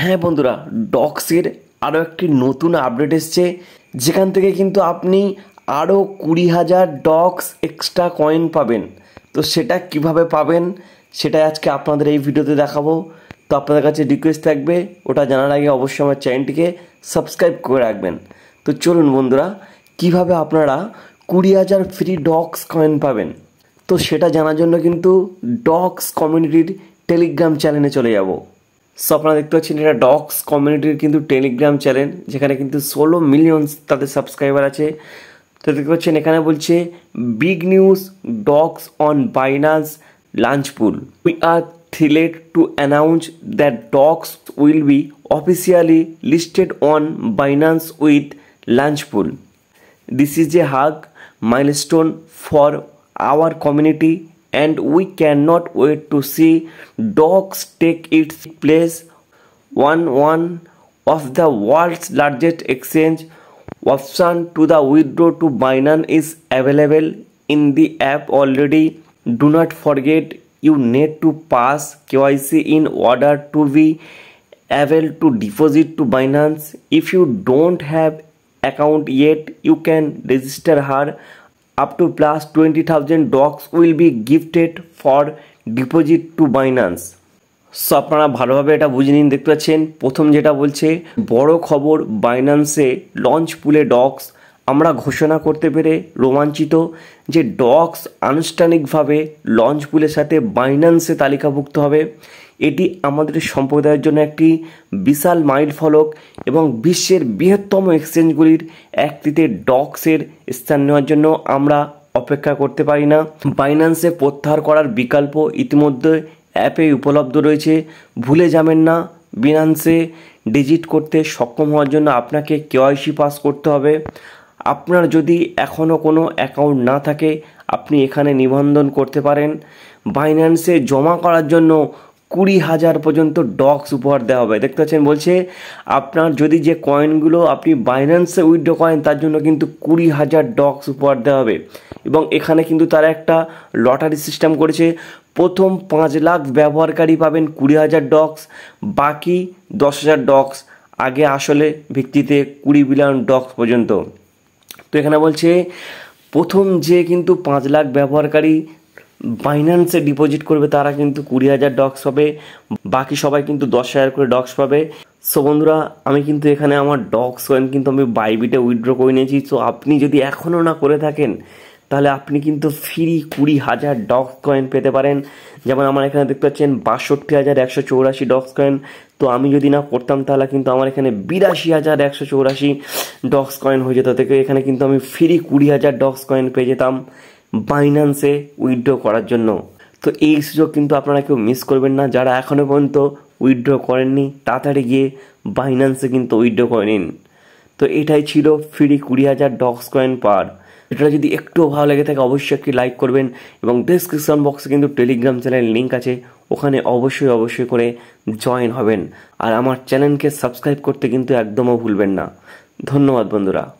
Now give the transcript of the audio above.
হ্যাঁ বন্ধুরা ডক্সের আরও একটি নতুন আপডেট এসছে যেখান থেকে কিন্তু আপনি আরও কুড়ি হাজার ডক্স এক্সট্রা কয়েন পাবেন তো সেটা কিভাবে পাবেন সেটাই আজকে আপনাদের এই ভিডিওতে দেখাবো তো আপনাদের কাছে রিকোয়েস্ট থাকবে ওটা জানার আগে অবশ্যই আমার চ্যানেলটিকে সাবস্ক্রাইব করে রাখবেন তো চলুন বন্ধুরা কিভাবে আপনারা কুড়ি হাজার ফ্রি ডক্স কয়েন পাবেন তো সেটা জানার জন্য কিন্তু ডক্স কমিউনিটির টেলিগ্রাম চ্যানেলে চলে যাব সো আপনারা দেখতে পাচ্ছেন এটা ডগস কমিউনিটির কিন্তু টেলিগ্রাম চ্যানেল যেখানে কিন্তু ষোলো মিলিয়ন তাদের সাবস্ক্রাইবার আছে তো দেখতে পাচ্ছেন এখানে বলছে big news dogs on Binance Launchpool we are thrilled to announce that dogs will be officially listed on Binance with Launchpool this is a huge milestone for our community and we cannot wait to see dogs take its place One one of the world's largest exchange option to the withdraw to Binance is available in the app already. Do not forget you need to pass KYC in order to be able to deposit to Binance. If you don't have account yet, you can register her up to plus 20,000 docs will be gifted for deposit to Binance. So আপনারা ভালোভাবে এটা বুঝে নিন দেখতে পাচ্ছেন প্রথম যেটা বলছে বড় খবর বাইন্যান্সে লঞ্চ পুলে ডক্স আমরা ঘোষণা করতে পেরে রোমাঞ্চিত যে ডক্স আনুষ্ঠানিকভাবে লঞ্চ পুলের সাথে বাইন্যান্সে তালিকাভুক্ত হবে এটি আমাদের সম্প্রদায়ের জন্য একটি বিশাল মাইল ফলক এবং বিশ্বের বৃহত্তম এক্সচেঞ্জগুলির একটিতে ডক্সের স্থান নেওয়ার জন্য আমরা অপেক্ষা করতে পারি না বাইন্যান্সে প্রত্যাহার করার বিকল্প ইতিমধ্যে অ্যাপে উপলব্ধ রয়েছে ভুলে যাবেন না বিনান্সে ডিজিট করতে সক্ষম হওয়ার জন্য আপনাকে কেওয়াইসি পাস করতে হবে আপনার যদি এখনও কোনো অ্যাকাউন্ট না থাকে আপনি এখানে নিবন্ধন করতে পারেন বাইন্যান্সে জমা করার জন্য কুড়ি হাজার পর্যন্ত ডক্স উপহার দেওয়া হবে দেখতে পাচ্ছেন বলছে আপনার যদি যে কয়েনগুলো আপনি বাইন্যান্সে উইথড্র করেন তার জন্য কিন্তু কুড়ি হাজার ডক্স উপহার দেওয়া হবে এবং এখানে কিন্তু তারা একটা লটারি সিস্টেম করেছে প্রথম পাঁচ লাখ ব্যবহারকারী পাবেন কুড়ি হাজার ডক্স বাকি দশ হাজার ডক্স আগে আসলে ভিত্তিতে কুড়ি বিলিয়ন ডক্স পর্যন্ত তো এখানে বলছে প্রথম যে কিন্তু পাঁচ লাখ ব্যবহারকারী বাইন্যান্সে ডিপোজিট করবে তারা কিন্তু কুড়ি হাজার ডক্স পাবে বাকি সবাই কিন্তু দশ হাজার করে ডক্স পাবে সো বন্ধুরা আমি কিন্তু এখানে আমার ডক্স কয়েন কিন্তু আমি বাইবিটে উইথড্র করে নিয়েছি সো আপনি যদি এখনও না করে থাকেন তাহলে আপনি কিন্তু ফ্রি কুড়ি হাজার ডক্স কয়েন পেতে পারেন যেমন আমার এখানে দেখতে পাচ্ছেন বাষট্টি হাজার একশো চৌরাশি ডক্স কয়েন তো আমি যদি না করতাম তাহলে কিন্তু আমার এখানে বিরাশি হাজার একশো চৌরাশি ডক্স কয়েন হয়ে যেত থেকে এখানে কিন্তু আমি ফ্রি কুড়ি হাজার ডক্স কয়েন পেয়ে যেতাম বাইন্যান্সে উইথড্র করার জন্য তো এই সুযোগ কিন্তু আপনারা কেউ মিস করবেন না যারা এখনও পর্যন্ত উইথড্র করেননি তাড়াতাড়ি গিয়ে বাইন্যান্সে কিন্তু উইথড্র করে নিন তো এটাই ছিল ফ্রি কুড়ি হাজার ডক্স কয়েন পার ভিডিওটা যদি একটুও ভালো লেগে থাকে অবশ্যই একটি লাইক করবেন এবং ডিসক্রিপশন বক্সে কিন্তু টেলিগ্রাম চ্যানেল লিঙ্ক আছে ওখানে অবশ্যই অবশ্যই করে জয়েন হবেন আর আমার চ্যানেলকে সাবস্ক্রাইব করতে কিন্তু একদমও ভুলবেন না ধন্যবাদ বন্ধুরা